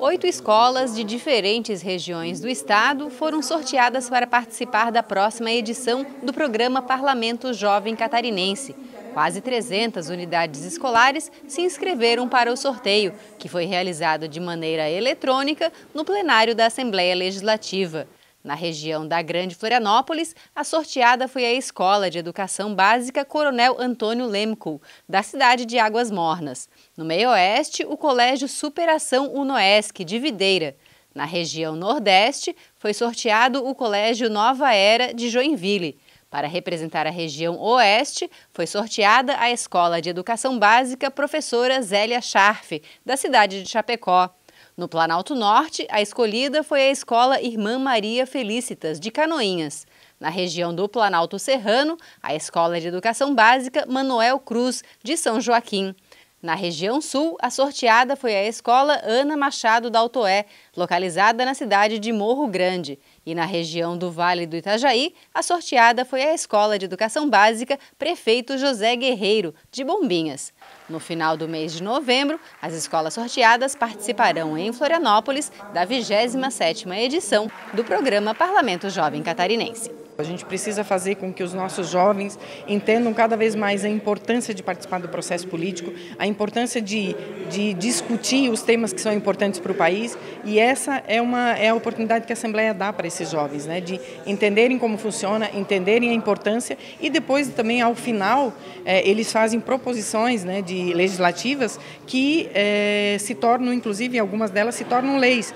Oito escolas de diferentes regiões do estado foram sorteadas para participar da próxima edição do programa Parlamento Jovem Catarinense. Quase 300 unidades escolares se inscreveram para o sorteio, que foi realizado de maneira eletrônica no plenário da Assembleia Legislativa. Na região da Grande Florianópolis, a sorteada foi a Escola de Educação Básica Coronel Antônio Lemco, da cidade de Águas Mornas. No meio-oeste, o Colégio Superação Unoesc, de Videira. Na região nordeste, foi sorteado o Colégio Nova Era, de Joinville. Para representar a região oeste, foi sorteada a Escola de Educação Básica Professora Zélia Scharf, da cidade de Chapecó. No Planalto Norte, a escolhida foi a Escola Irmã Maria Felicitas, de Canoinhas. Na região do Planalto Serrano, a Escola de Educação Básica Manuel Cruz, de São Joaquim. Na região sul, a sorteada foi a Escola Ana Machado da Altoé, localizada na cidade de Morro Grande. E na região do Vale do Itajaí, a sorteada foi a Escola de Educação Básica Prefeito José Guerreiro, de Bombinhas. No final do mês de novembro, as escolas sorteadas participarão em Florianópolis da 27ª edição do programa Parlamento Jovem Catarinense. A gente precisa fazer com que os nossos jovens entendam cada vez mais a importância de participar do processo político, a importância de, de discutir os temas que são importantes para o país e essa é, uma, é a oportunidade que a Assembleia dá para esses jovens, né? de entenderem como funciona, entenderem a importância e depois também, ao final, eh, eles fazem proposições né, de legislativas que eh, se tornam, inclusive, algumas delas se tornam leis.